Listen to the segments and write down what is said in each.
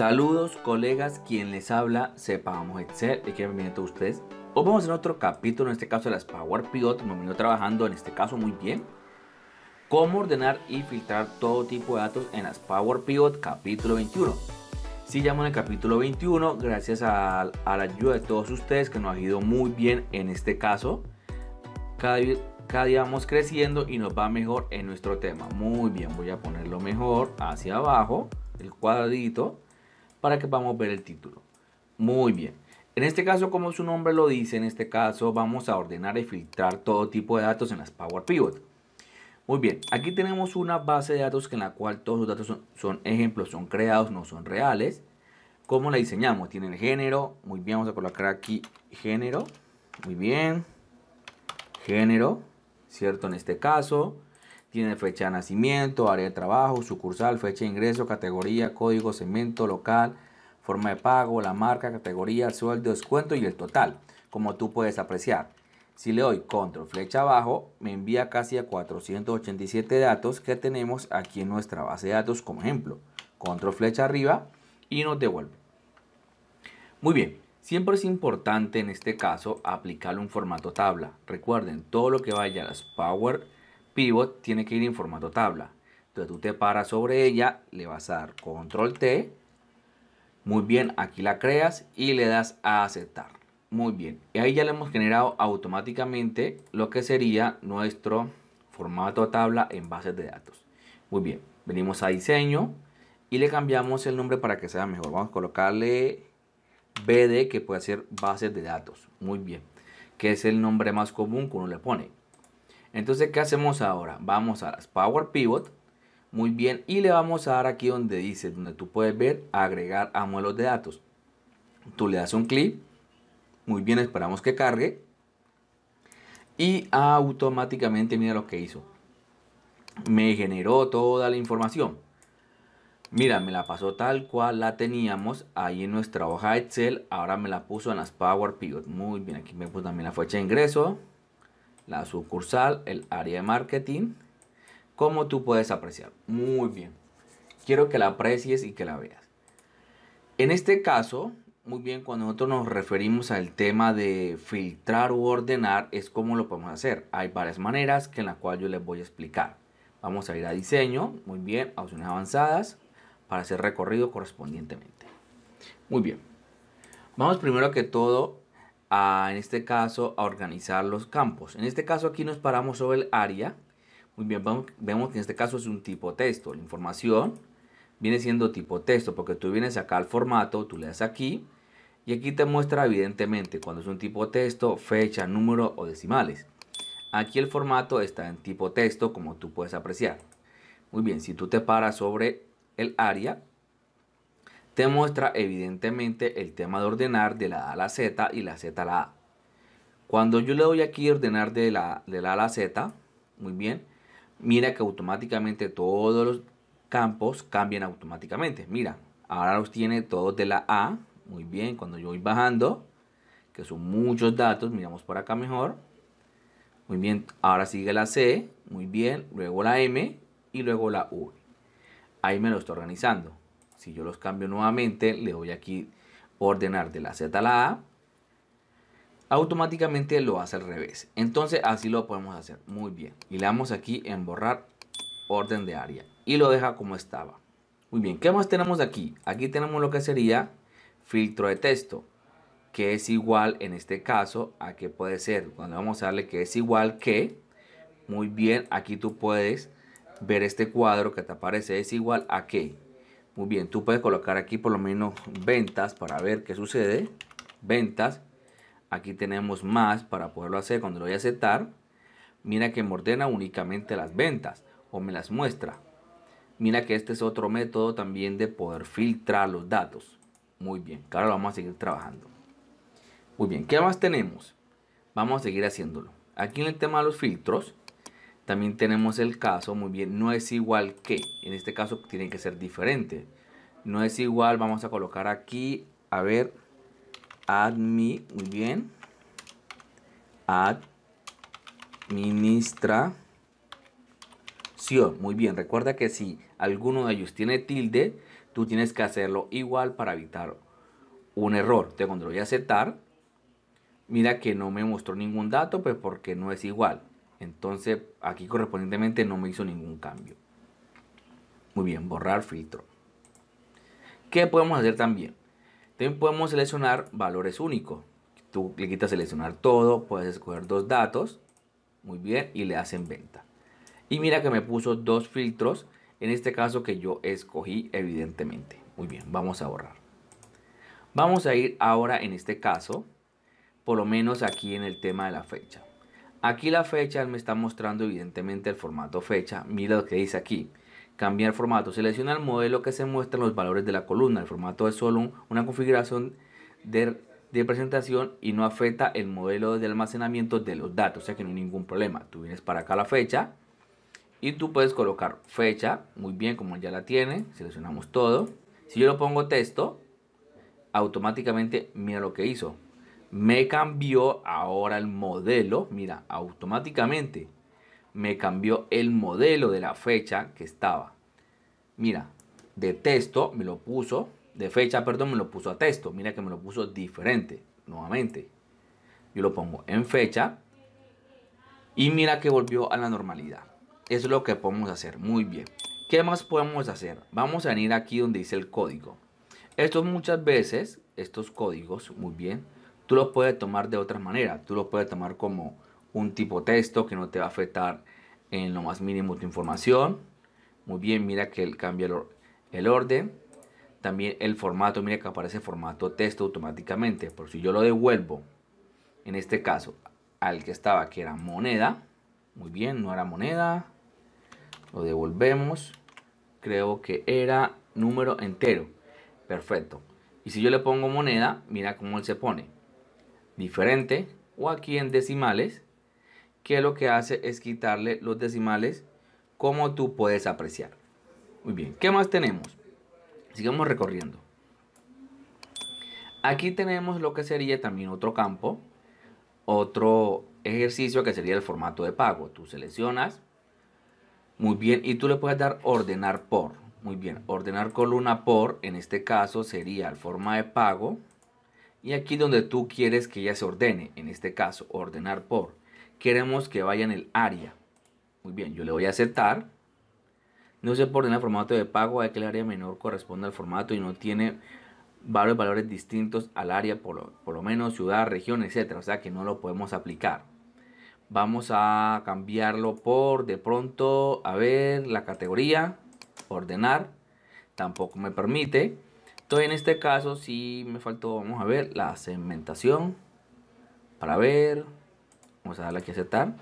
Saludos colegas, quien les habla, sepamos Excel, y que bienvenido a ustedes. Hoy vamos a otro capítulo, en este caso de las Power Pivot, me venido trabajando en este caso muy bien. Cómo ordenar y filtrar todo tipo de datos en las Power Pivot capítulo 21. Si llamo en el capítulo 21, gracias a, la ayuda de todos ustedes que nos ha ido muy bien en este caso. Cada, cada día vamos creciendo y nos va mejor en nuestro tema. Muy bien, voy a ponerlo mejor hacia abajo, el cuadradito para que podamos ver el título. Muy bien. En este caso, como su nombre lo dice, en este caso vamos a ordenar y filtrar todo tipo de datos en las Power Pivot. Muy bien, aquí tenemos una base de datos en la cual todos los datos son, ejemplos, son creados, no son reales. ¿Cómo la diseñamos? Tiene el género, muy bien, vamos a colocar aquí género, muy bien, género, ¿cierto? En este caso, tiene fecha de nacimiento, área de trabajo, sucursal, fecha de ingreso, categoría, código, segmento, local, forma de pago, la marca, categoría, sueldo, descuento y el total, como tú puedes apreciar. Si le doy control flecha abajo, me envía casi a 487 datos que tenemos aquí en nuestra base de datos como ejemplo. Control flecha arriba y nos devuelve. Muy bien, siempre es importante en este caso aplicar un formato tabla. Recuerden, todo lo que vaya a las Power pivot tiene que ir en formato tabla. Entonces tú te paras sobre ella, le vas a dar control T. Muy bien, aquí la creas y le das a aceptar. Muy bien, y ahí ya le hemos generado automáticamente lo que sería nuestro formato tabla en bases de datos. Muy bien, venimos a diseño y le cambiamos el nombre para que sea mejor. Vamos a colocarle BD que puede ser bases de datos. Muy bien, que es el nombre más común que uno le pone. Entonces, ¿qué hacemos ahora? Vamos a las Power Pivot. Muy bien, y le vamos a dar aquí donde dice, donde tú puedes ver agregar a modelos de datos. Tú le das un clic. Muy bien, esperamos que cargue. Y automáticamente mira lo que hizo. Me generó toda la información. Mira, me la pasó tal cual la teníamos ahí en nuestra hoja Excel. Ahora me la puso en las Power Pivot. Muy bien, aquí me puso también la fecha de ingreso la sucursal, el área de marketing, como tú puedes apreciar. Muy bien. Quiero que la aprecies y que la veas. En este caso, muy bien, cuando nosotros nos referimos al tema de filtrar u ordenar, es como lo podemos hacer. Hay varias maneras que en la cual yo les voy a explicar. Vamos a ir a diseño, muy bien, a opciones avanzadas, para hacer recorrido correspondientemente. Muy bien. Vamos primero que todo en este caso, a organizar los campos. En este caso aquí nos paramos sobre el área. Muy bien, vemos que en este caso es un tipo texto. La información viene siendo tipo texto porque tú vienes acá al formato, tú le das aquí y aquí te muestra evidentemente cuando es un tipo texto, fecha, número o decimales. Aquí el formato está en tipo texto como tú puedes apreciar. Muy bien, si tú te paras sobre el área, Demuestra muestra evidentemente el tema de ordenar de la A a la Z y la Z a la A. Cuando yo le doy aquí ordenar de la, de la A a la Z, muy bien, mira que automáticamente todos los campos cambian automáticamente. Mira, ahora los tiene todos de la A, muy bien, cuando yo voy bajando, que son muchos datos, miramos por acá mejor. Muy bien, ahora sigue la C, muy bien, luego la M y luego la U, Ahí me lo está organizando. Si yo los cambio nuevamente, le doy aquí ordenar de la Z a la A, automáticamente lo hace al revés. Entonces así lo podemos hacer. Muy bien. Y le damos aquí en borrar orden de área. Y lo deja como estaba. Muy bien. ¿Qué más tenemos aquí? Aquí tenemos lo que sería filtro de texto. Que es igual en este caso a que puede ser. Cuando vamos a darle que es igual que. Muy bien. Aquí tú puedes ver este cuadro que te aparece. Es igual a que. Muy bien, tú puedes colocar aquí por lo menos ventas para ver qué sucede. Ventas. Aquí tenemos más para poderlo hacer. Cuando lo voy a aceptar, mira que me ordena únicamente las ventas o me las muestra. Mira que este es otro método también de poder filtrar los datos. Muy bien, ahora vamos a seguir trabajando. Muy bien, ¿qué más tenemos? Vamos a seguir haciéndolo. Aquí en el tema de los filtros, también tenemos el caso, muy bien, no es igual que. En este caso tiene que ser diferente. No es igual, vamos a colocar aquí, a ver, admi, muy bien. Administración, muy bien. Recuerda que si alguno de ellos tiene tilde, tú tienes que hacerlo igual para evitar un error. Te cuando lo voy a aceptar, mira que no me mostró ningún dato, pues porque no es igual. Entonces aquí correspondientemente no me hizo ningún cambio. Muy bien, borrar filtro. ¿Qué podemos hacer también? También podemos seleccionar valores únicos. Tú le quitas seleccionar todo, puedes escoger dos datos. Muy bien, y le hacen venta. Y mira que me puso dos filtros, en este caso que yo escogí evidentemente. Muy bien, vamos a borrar. Vamos a ir ahora en este caso, por lo menos aquí en el tema de la fecha. Aquí la fecha me está mostrando evidentemente el formato fecha. Mira lo que dice aquí. Cambiar formato. Selecciona el modelo que se muestran los valores de la columna. El formato es solo una configuración de, de, presentación y no afecta el modelo de almacenamiento de los datos. O sea que no hay ningún problema. Tú vienes para acá la fecha y tú puedes colocar fecha. Muy bien, como ya la tiene. Seleccionamos todo. Si yo lo pongo texto, automáticamente mira lo que hizo me cambió ahora el modelo, mira, automáticamente me cambió el modelo de la fecha que estaba. Mira, de texto me lo puso, de fecha, perdón, me lo puso a texto. Mira que me lo puso diferente, nuevamente. Yo lo pongo en fecha y mira que volvió a la normalidad. Eso es lo que podemos hacer, muy bien. ¿Qué más podemos hacer? Vamos a venir aquí donde dice el código. Estos muchas veces, estos códigos, muy bien, Tú lo puedes tomar de otra manera, tú lo puedes tomar como un tipo texto que no te va a afectar en lo más mínimo tu información. Muy bien, mira que él cambia el, el orden. También el formato, mira que aparece formato texto automáticamente. Por si yo lo devuelvo, en este caso, al que estaba, que era moneda. Muy bien, no era moneda. Lo devolvemos. Creo que era número entero. Perfecto. Y si yo le pongo moneda, mira cómo él se pone diferente o aquí en decimales que lo que hace es quitarle los decimales como tú puedes apreciar. Muy bien, ¿qué más tenemos? Sigamos recorriendo. Aquí tenemos lo que sería también otro campo, otro ejercicio que sería el formato de pago. Tú seleccionas, muy bien, y tú le puedes dar ordenar por. Muy bien, ordenar columna por, en este caso sería el forma de pago, y aquí donde tú quieres que ella se ordene, en este caso, ordenar por. Queremos que vaya en el área. Muy bien, yo le voy a aceptar. No se ordena el formato de pago, a que el área menor corresponde al formato y no tiene varios valores distintos al área, por lo, por lo menos ciudad, región, etc. O sea que no lo podemos aplicar. Vamos a cambiarlo por, de pronto, a ver, la categoría, ordenar. Tampoco me permite entonces en este caso si me faltó, vamos a ver, la segmentación. Para ver, vamos a darle aquí a aceptar.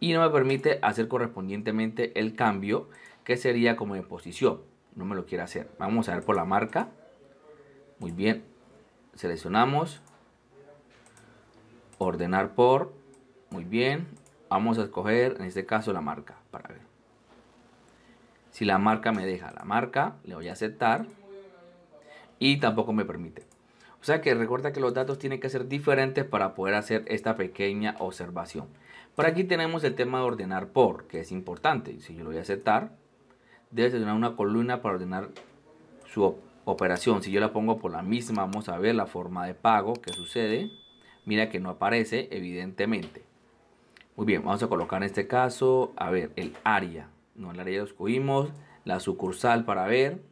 Y no me permite hacer correspondientemente el cambio que sería como de posición. No me lo quiere hacer. Vamos a ver por la marca. Muy bien. Seleccionamos. Ordenar por. Muy bien. Vamos a escoger en este caso la marca para ver. Si la marca me deja la marca, le voy a aceptar y tampoco me permite. O sea que recuerda que los datos tienen que ser diferentes para poder hacer esta pequeña observación. Por aquí tenemos el tema de ordenar por, que es importante. Si yo lo voy a aceptar, debe ser una columna para ordenar su operación. Si yo la pongo por la misma, vamos a ver la forma de pago que sucede. Mira que no aparece, evidentemente. Muy bien, vamos a colocar en este caso, a ver, el área. No, el área ya lo escogimos. La sucursal para ver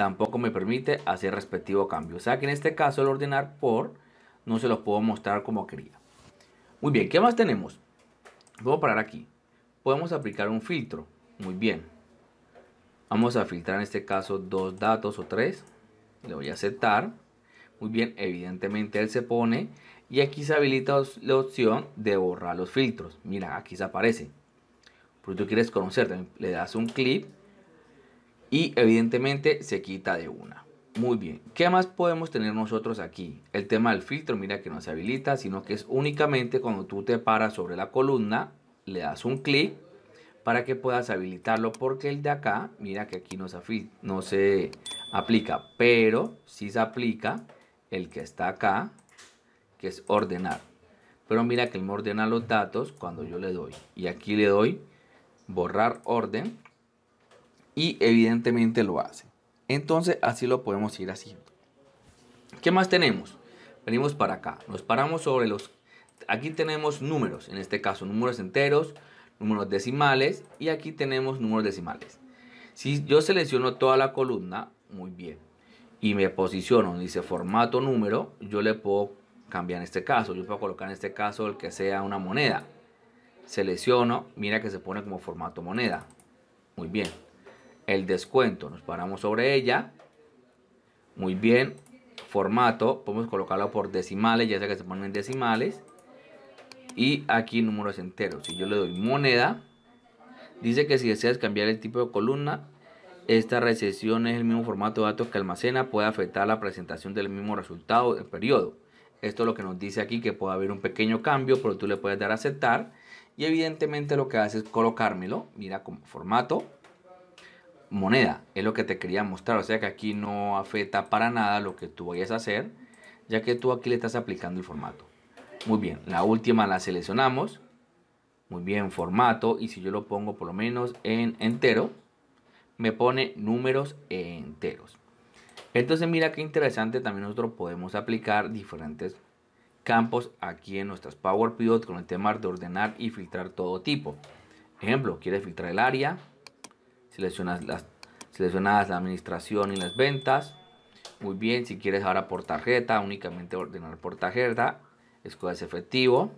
tampoco me permite hacer respectivo cambio. O sea que en este caso el ordenar por no se lo puedo mostrar como quería. Muy bien, ¿qué más tenemos? Voy a parar aquí. Podemos aplicar un filtro. Muy bien. Vamos a filtrar en este caso dos datos o tres. Le voy a aceptar. Muy bien, evidentemente él se pone. Y aquí se habilita la opción de borrar los filtros. Mira, aquí se aparece. Pero tú quieres conocerte. Le das un clic y evidentemente se quita de una. Muy bien, ¿qué más podemos tener nosotros aquí? El tema del filtro, mira que no se habilita, sino que es únicamente cuando tú te paras sobre la columna, le das un clic para que puedas habilitarlo, porque el de acá, mira que aquí no se, no se aplica, pero sí se aplica el que está acá, que es ordenar. Pero mira que él me ordena los datos cuando yo le doy. Y aquí le doy borrar orden y evidentemente lo hace. Entonces así lo podemos ir haciendo. ¿Qué más tenemos? Venimos para acá, nos paramos sobre los... Aquí tenemos números, en este caso números enteros, números decimales y aquí tenemos números decimales. Si yo selecciono toda la columna, muy bien, y me posiciono, dice formato número, yo le puedo cambiar en este caso, yo puedo colocar en este caso el que sea una moneda. Selecciono, mira que se pone como formato moneda. Muy bien el descuento. Nos paramos sobre ella. Muy bien. Formato. Podemos colocarlo por decimales. Ya sea que se ponen decimales. Y aquí números enteros. Si yo le doy moneda. Dice que si deseas cambiar el tipo de columna. Esta recesión es el mismo formato de datos que almacena. Puede afectar la presentación del mismo resultado del periodo. Esto es lo que nos dice aquí que puede haber un pequeño cambio, pero tú le puedes dar a aceptar. Y evidentemente lo que hace es colocármelo. Mira como formato, moneda. Es lo que te quería mostrar. O sea que aquí no afecta para nada lo que tú vayas a hacer, ya que tú aquí le estás aplicando el formato. Muy bien, la última la seleccionamos. Muy bien, formato. Y si yo lo pongo por lo menos en entero, me pone números enteros. Entonces mira qué interesante, también nosotros podemos aplicar diferentes campos aquí en nuestras Power Pivot con el tema de ordenar y filtrar todo tipo. Ejemplo, quieres filtrar el área, Seleccionas, las, la administración y las ventas. Muy bien, si quieres ahora por tarjeta, únicamente ordenar por tarjeta. es efectivo.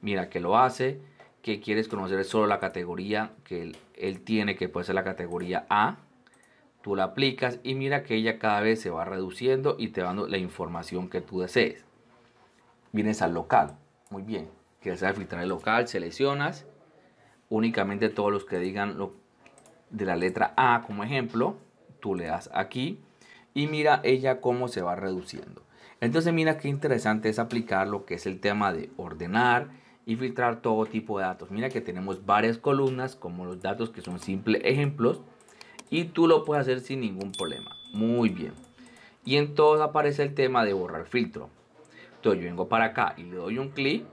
Mira que lo hace. Que quieres conocer solo la categoría que él, tiene, que puede ser la categoría A. Tú la aplicas y mira que ella cada vez se va reduciendo y te va dando la información que tú desees. Vienes al local. Muy bien. Quieres filtrar el local, seleccionas únicamente todos los que digan lo, de la letra A como ejemplo, tú le das aquí y mira ella cómo se va reduciendo. Entonces mira qué interesante es aplicar lo que es el tema de ordenar y filtrar todo tipo de datos. Mira que tenemos varias columnas como los datos que son simples ejemplos y tú lo puedes hacer sin ningún problema. Muy bien. Y entonces aparece el tema de borrar filtro. Entonces yo vengo para acá y le doy un clic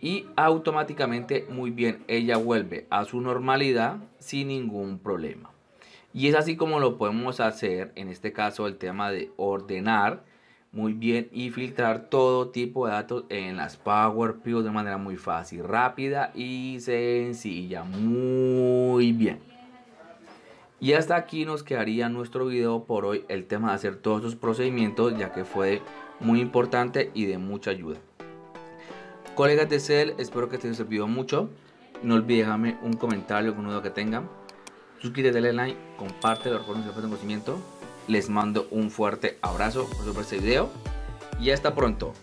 y automáticamente, muy bien, ella vuelve a su normalidad sin ningún problema. Y es así como lo podemos hacer, en este caso el tema de ordenar muy bien y filtrar todo tipo de datos en las Power de manera muy fácil, rápida y sencilla. Muy bien. Y hasta aquí nos quedaría nuestro video por hoy, el tema de hacer todos sus procedimientos, ya que fue muy importante y de mucha ayuda. Colegas de Cell, espero que te haya servido mucho. No olvides dejarme un comentario, con duda que tengan. Suscríbete, dale like, compártelo, recuerden que conocimiento. Les mando un fuerte abrazo por este video y hasta pronto.